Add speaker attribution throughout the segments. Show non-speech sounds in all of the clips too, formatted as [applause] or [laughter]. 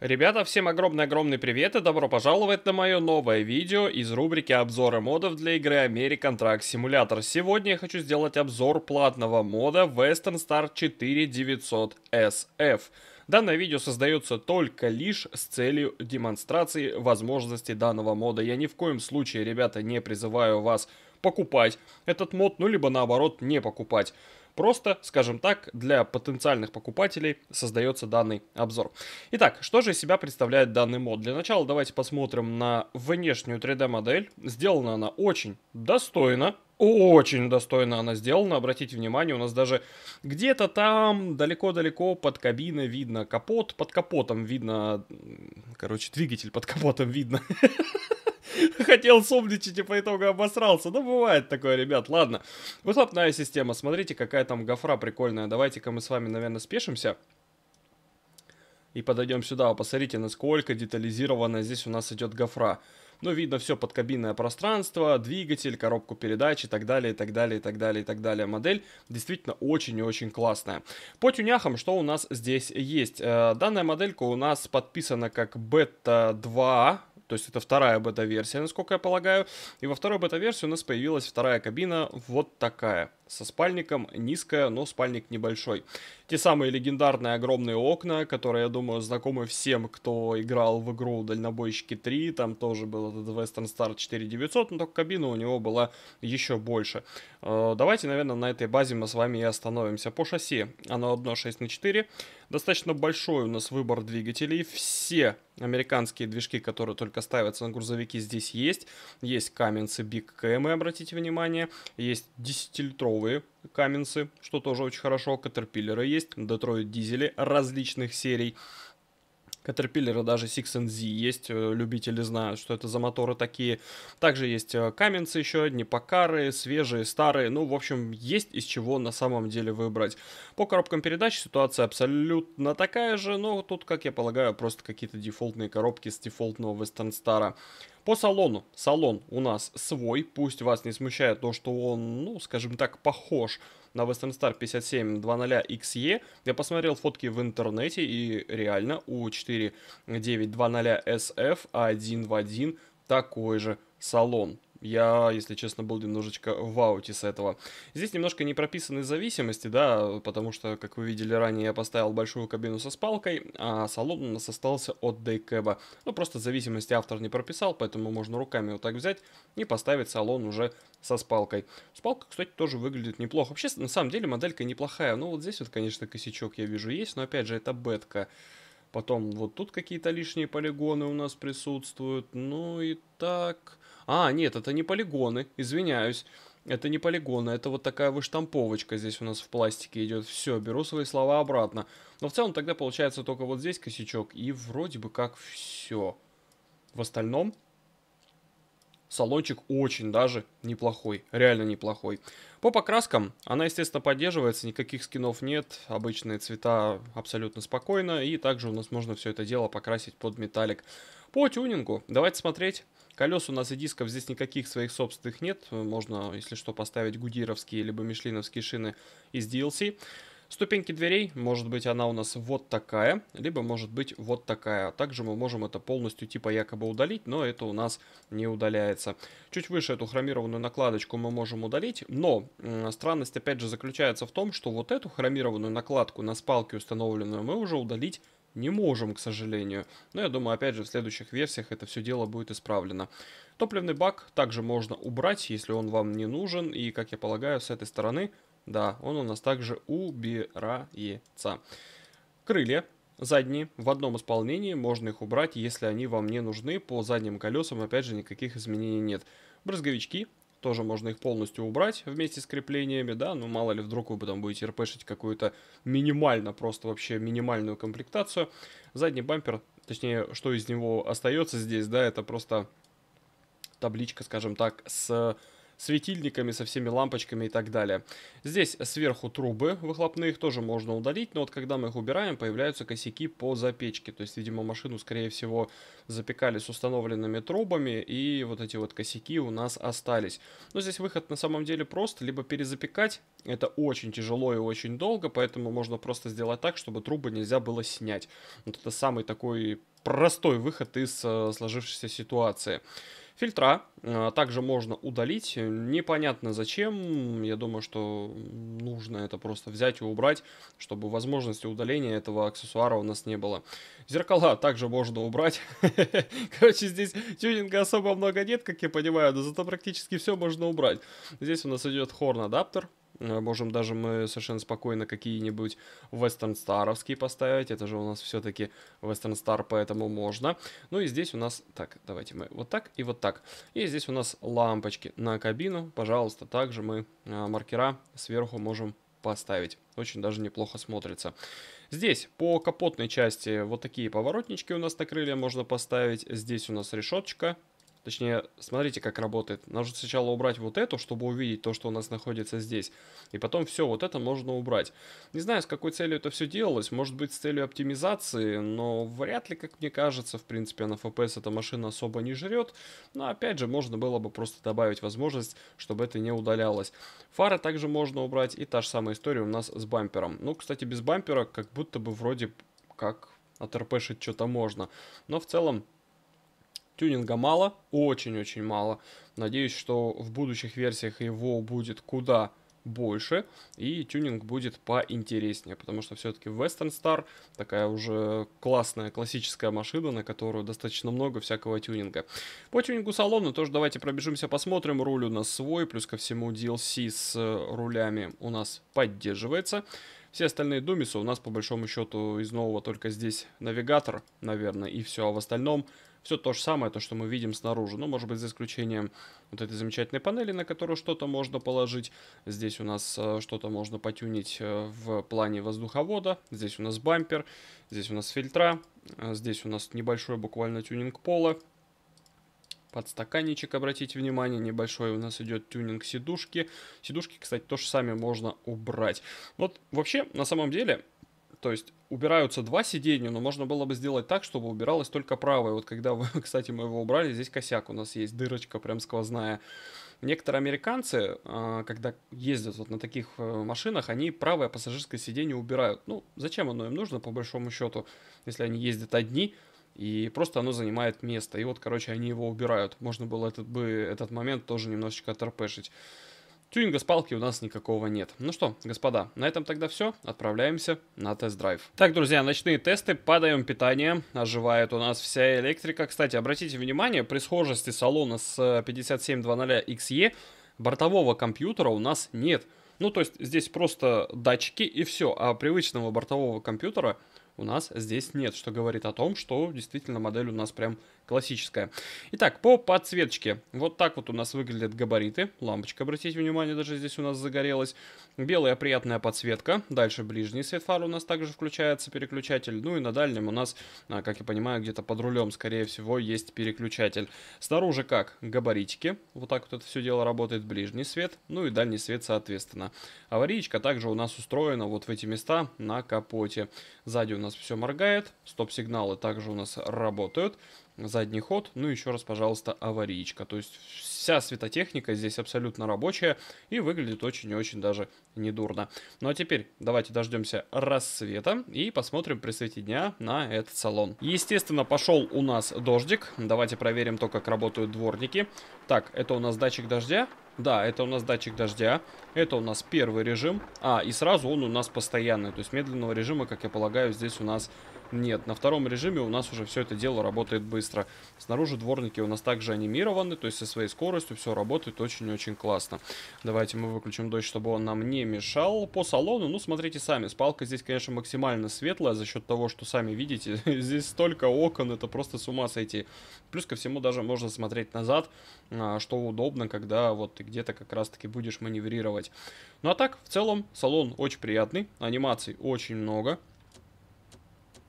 Speaker 1: Ребята, всем огромный-огромный привет и добро пожаловать на мое новое видео из рубрики обзоры модов для игры American Truck Simulator. Сегодня я хочу сделать обзор платного мода Western Star 4900 SF. Данное видео создается только лишь с целью демонстрации возможностей данного мода. Я ни в коем случае, ребята, не призываю вас покупать этот мод, ну либо наоборот не покупать. Просто, скажем так, для потенциальных покупателей создается данный обзор. Итак, что же из себя представляет данный мод? Для начала давайте посмотрим на внешнюю 3D-модель. Сделана она очень достойно, очень достойно она сделана. Обратите внимание, у нас даже где-то там далеко-далеко под кабиной видно капот, под капотом видно, короче, двигатель под капотом видно. [laughs] [laughs] хотел сумничать и по итогу обосрался. Ну, бывает такое, ребят, ладно. Выхлопная система, смотрите, какая там гофра прикольная. Давайте-ка мы с вами, наверное, спешимся. И подойдем сюда, а посмотрите, насколько детализированная здесь у нас идет гофра. Ну, видно все подкабинное пространство, двигатель, коробку передач и так далее, и так далее, и так далее, и так далее. Модель действительно очень и очень классная. По тюняхам, что у нас здесь есть? Э, данная моделька у нас подписана как Бета 2, то есть это вторая бета-версия, насколько я полагаю. И во второй бета-версии у нас появилась вторая кабина вот такая со спальником, низкая, но спальник небольшой. Те самые легендарные огромные окна, которые, я думаю, знакомы всем, кто играл в игру «Дальнобойщики 3», там тоже был этот Western Star 4900, но только кабина у него была еще больше. Э, давайте, наверное, на этой базе мы с вами и остановимся. По шасси оно одно 6 на 4 Достаточно большой у нас выбор двигателей. Все американские движки, которые только ставятся на грузовики, здесь есть. Есть Каменцы Big KM, обратите внимание. Есть 10-литровый здоровые каменцы, что тоже очень хорошо. Катерпиллеры есть, Детройт дизели различных серий. Катерпиллера даже Six and Z есть, э, любители знают, что это за моторы такие. Также есть каменцы э, еще, непокары, свежие, старые. Ну, в общем, есть из чего на самом деле выбрать. По коробкам передач ситуация абсолютно такая же, но тут, как я полагаю, просто какие-то дефолтные коробки с дефолтного Western Star. По салону. Салон у нас свой, пусть вас не смущает то, что он, ну, скажем так, похож на Western Star 5700XE. Я посмотрел фотки в интернете, и реально у 4920SF один в один такой же салон. Я, если честно, был немножечко в ауте с этого. Здесь немножко не прописаны зависимости, да, потому что, как вы видели ранее, я поставил большую кабину со спалкой, а салон у нас остался от дейкэба. Ну, просто зависимости автор не прописал, поэтому можно руками вот так взять и поставить салон уже со спалкой. Спалка, кстати, тоже выглядит неплохо. Вообще, на самом деле, моделька неплохая. Ну, вот здесь вот, конечно, косячок я вижу есть, но, опять же, это бетка. Потом вот тут какие-то лишние полигоны у нас присутствуют. Ну и так... А, нет, это не полигоны, извиняюсь. Это не полигоны, это вот такая выштамповочка здесь у нас в пластике идет. Все, беру свои слова обратно. Но в целом тогда получается только вот здесь косячок. И вроде бы как все. В остальном салончик очень даже неплохой, реально неплохой. По покраскам она, естественно, поддерживается, никаких скинов нет, обычные цвета абсолютно спокойно, и также у нас можно все это дело покрасить под металлик. По тюнингу давайте смотреть. Колес у нас и дисков здесь никаких своих собственных нет. Можно, если что, поставить гудировские либо мишлиновские шины из DLC. Ступеньки дверей, может быть она у нас вот такая, либо может быть вот такая. Также мы можем это полностью типа якобы удалить, но это у нас не удаляется. Чуть выше эту хромированную накладочку мы можем удалить, но э, странность опять же заключается в том, что вот эту хромированную накладку на спалке установленную мы уже удалить не можем, к сожалению. Но я думаю, опять же, в следующих версиях это все дело будет исправлено. Топливный бак также можно убрать, если он вам не нужен. И, как я полагаю, с этой стороны, да, он у нас также убирается. Крылья задние в одном исполнении, можно их убрать, если они вам не нужны. По задним колесам, опять же, никаких изменений нет. Брызговички тоже можно их полностью убрать вместе с креплениями, да, но ну, мало ли вдруг вы потом будете рпшить какую-то минимально, просто вообще минимальную комплектацию. Задний бампер, точнее, что из него остается здесь, да, это просто табличка, скажем так, с светильниками, со всеми лампочками и так далее. Здесь сверху трубы выхлопные, их тоже можно удалить, но вот когда мы их убираем, появляются косяки по запечке. То есть, видимо, машину, скорее всего, запекали с установленными трубами, и вот эти вот косяки у нас остались. Но здесь выход на самом деле прост, либо перезапекать, это очень тяжело и очень долго, поэтому можно просто сделать так, чтобы трубы нельзя было снять. Вот это самый такой простой выход из э, сложившейся ситуации. Фильтра а, также можно удалить. Непонятно зачем. Я думаю, что нужно это просто взять и убрать, чтобы возможности удаления этого аксессуара у нас не было. Зеркала также можно убрать. [laughs] Короче, здесь тюнинга особо много нет, как я понимаю, но зато практически все можно убрать. Здесь у нас идет хорн-адаптер. Э, можем даже мы совершенно спокойно какие-нибудь Western Star'овские поставить. Это же у нас все-таки Western Star, поэтому можно. Ну и здесь у нас... Так, давайте мы вот так и вот так. И здесь у нас лампочки на кабину. Пожалуйста, также мы э, маркера сверху можем поставить. Очень даже неплохо смотрится. Здесь по капотной части вот такие поворотнички у нас на крылья можно поставить. Здесь у нас решеточка Точнее, смотрите, как работает. Нужно сначала убрать вот эту, чтобы увидеть то, что у нас находится здесь. И потом все, вот это можно убрать. Не знаю, с какой целью это все делалось. Может быть, с целью оптимизации, но вряд ли, как мне кажется, в принципе, на FPS эта машина особо не жрет. Но опять же, можно было бы просто добавить возможность, чтобы это не удалялось. Фары также можно убрать. И та же самая история у нас с бампером. Ну, кстати, без бампера как будто бы вроде как отрпешить что-то можно. Но в целом Тюнинга мало, очень-очень мало. Надеюсь, что в будущих версиях его будет куда больше, и тюнинг будет поинтереснее, потому что все-таки Western Star такая уже классная классическая машина, на которую достаточно много всякого тюнинга. По тюнингу салона тоже давайте пробежимся, посмотрим. Руль у нас свой, плюс ко всему DLC с рулями у нас поддерживается. Все остальные Думисы у нас по большому счету из нового только здесь навигатор, наверное, и все. А в остальном все то же самое, то, что мы видим снаружи. Ну, может быть, за исключением вот этой замечательной панели, на которую что-то можно положить. Здесь у нас э, что-то можно потюнить э, в плане воздуховода. Здесь у нас бампер, здесь у нас фильтра, э, здесь у нас небольшой буквально тюнинг пола подстаканничек, обратите внимание, небольшой у нас идет тюнинг сидушки. Сидушки, кстати, тоже сами можно убрать. Вот вообще, на самом деле, то есть убираются два сиденья, но можно было бы сделать так, чтобы убиралось только правое. Вот когда, вы, [laughs] кстати, мы его убрали, здесь косяк у нас есть, дырочка прям сквозная. Некоторые американцы, а, когда ездят вот на таких э, машинах, они правое пассажирское сиденье убирают. Ну, зачем оно им нужно, по большому счету, если они ездят одни – и просто оно занимает место. И вот, короче, они его убирают. Можно было этот, бы, этот момент тоже немножечко оторпешить. Тюнинга с палки у нас никакого нет. Ну что, господа, на этом тогда все. Отправляемся на тест-драйв. Так, друзья, ночные тесты. Падаем питание. Оживает у нас вся электрика. Кстати, обратите внимание, при схожести салона с 5700 э, XE бортового компьютера у нас нет. Ну, то есть здесь просто датчики и все. А привычного бортового компьютера у нас здесь нет, что говорит о том, что действительно модель у нас прям классическая. Итак, по подсветочке. Вот так вот у нас выглядят габариты. Лампочка, обратите внимание, даже здесь у нас загорелась. Белая приятная подсветка. Дальше ближний свет фар у нас также включается, переключатель. Ну и на дальнем у нас, а, как я понимаю, где-то под рулем, скорее всего, есть переключатель. Снаружи как? Габаритики. Вот так вот это все дело работает. Ближний свет, ну и дальний свет, соответственно. Аварийка также у нас устроена вот в эти места на капоте. Сзади у нас все моргает, стоп-сигналы также у нас работают, задний ход, ну еще раз, пожалуйста, аварийка. То есть вся светотехника здесь абсолютно рабочая и выглядит очень и очень даже недурно. Ну а теперь давайте дождемся рассвета и посмотрим при свете дня на этот салон. Естественно, пошел у нас дождик. Давайте проверим то, как работают дворники. Так, это у нас датчик дождя. Да, это у нас датчик дождя. Это у нас первый режим. А, и сразу он у нас постоянный. То есть медленного режима, как я полагаю, здесь у нас нет, на втором режиме у нас уже все это дело работает быстро. Снаружи дворники у нас также анимированы, то есть со своей скоростью все работает очень-очень классно. Давайте мы выключим дождь, чтобы он нам не мешал. По салону, ну, смотрите сами, спалка здесь, конечно, максимально светлая за счет того, что сами видите. [laughs] Здесь столько окон, это просто с ума сойти. Плюс ко всему даже можно смотреть назад, а, что удобно, когда вот ты где-то как раз-таки будешь маневрировать. Ну а так, в целом, салон очень приятный, анимаций очень много.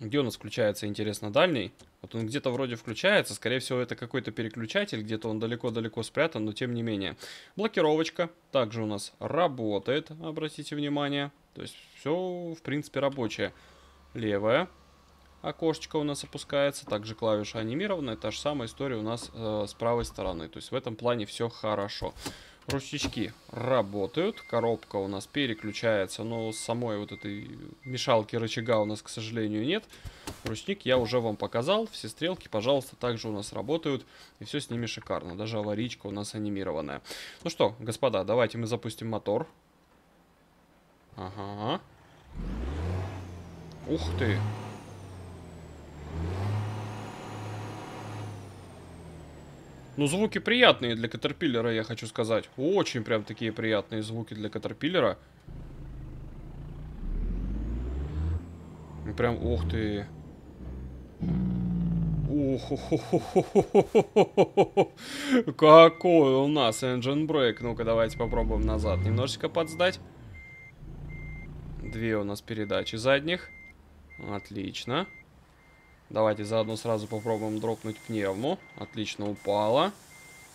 Speaker 1: Где у нас включается, интересно, дальний? Вот он где-то вроде включается. Скорее всего, это какой-то переключатель. Где-то он далеко-далеко спрятан, но тем не менее. Блокировочка также у нас работает, обратите внимание. То есть все, в принципе, рабочее. Левое окошечко у нас опускается. Также клавиша анимированная. Та же самая история у нас э, с правой стороны. То есть в этом плане все хорошо. Хорошо. Русички работают. Коробка у нас переключается, но самой вот этой мешалки рычага у нас, к сожалению, нет. Ручник я уже вам показал. Все стрелки, пожалуйста, также у нас работают. И все с ними шикарно. Даже аваричка у нас анимированная. Ну что, господа, давайте мы запустим мотор. Ага. Ух ты. Ну, звуки приятные для Катерпиллера, я хочу сказать. Очень прям такие приятные звуки для Катерпиллера. Прям, ух ты. Какой у нас engine brake. Ну-ка, давайте попробуем назад. Немножечко подсдать. Две у нас передачи задних. Отлично. Отлично. Давайте заодно сразу попробуем дропнуть пневму. Отлично упала.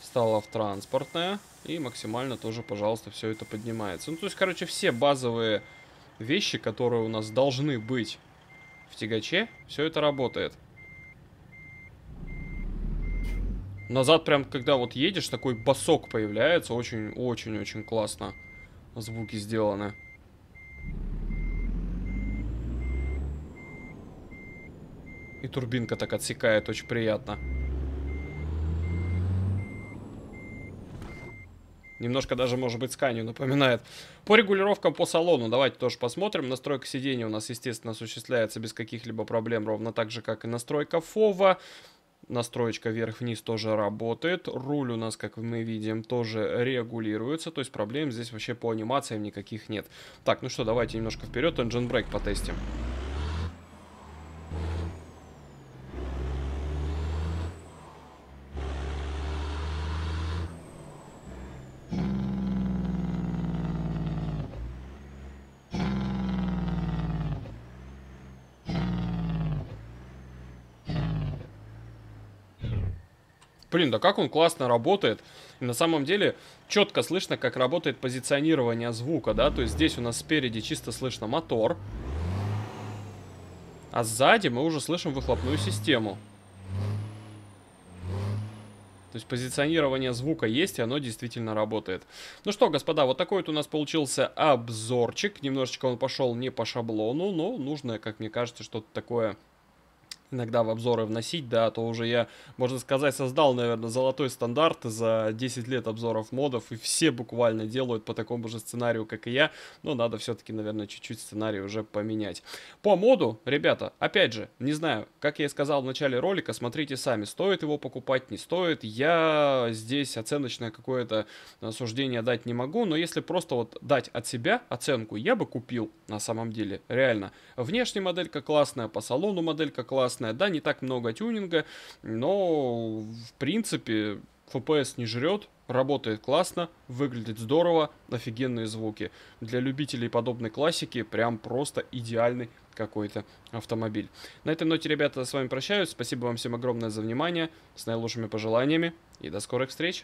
Speaker 1: стала в транспортное. И максимально тоже, пожалуйста, все это поднимается. Ну, то есть, короче, все базовые вещи, которые у нас должны быть в тягаче, все это работает. Назад прям, когда вот едешь, такой басок появляется. Очень-очень-очень классно звуки сделаны. И турбинка так отсекает, очень приятно. Немножко даже, может быть, Сканию напоминает. По регулировкам по салону давайте тоже посмотрим. Настройка сидения у нас, естественно, осуществляется без каких-либо проблем. Ровно так же, как и настройка фова. Настроечка вверх-вниз тоже работает. Руль у нас, как мы видим, тоже регулируется. То есть проблем здесь вообще по анимациям никаких нет. Так, ну что, давайте немножко вперед. Engine Brake потестим. блин, да как он классно работает. И на самом деле четко слышно, как работает позиционирование звука, да, то есть здесь у нас спереди чисто слышно мотор, а сзади мы уже слышим выхлопную систему. То есть позиционирование звука есть, и оно действительно работает. Ну что, господа, вот такой вот у нас получился обзорчик. Немножечко он пошел не по шаблону, но нужное, как мне кажется, что-то такое иногда в обзоры вносить, да, то уже я, можно сказать, создал, наверное, золотой стандарт за 10 лет обзоров модов, и все буквально делают по такому же сценарию, как и я, но надо все-таки, наверное, чуть-чуть сценарий уже поменять. По моду, ребята, опять же, не знаю, как я и сказал в начале ролика, смотрите сами, стоит его покупать, не стоит, я здесь оценочное какое-то э, суждение дать не могу, но если просто вот дать от себя оценку, я бы купил на самом деле, реально. Внешне моделька классная, по салону моделька классная, интересная. Да, не так много тюнинга, но в принципе FPS не жрет, работает классно, выглядит здорово, офигенные звуки. Для любителей подобной классики прям просто идеальный какой-то автомобиль. На этой ноте, ребята, с вами прощаюсь. Спасибо вам всем огромное за внимание, с наилучшими пожеланиями и до скорых встреч!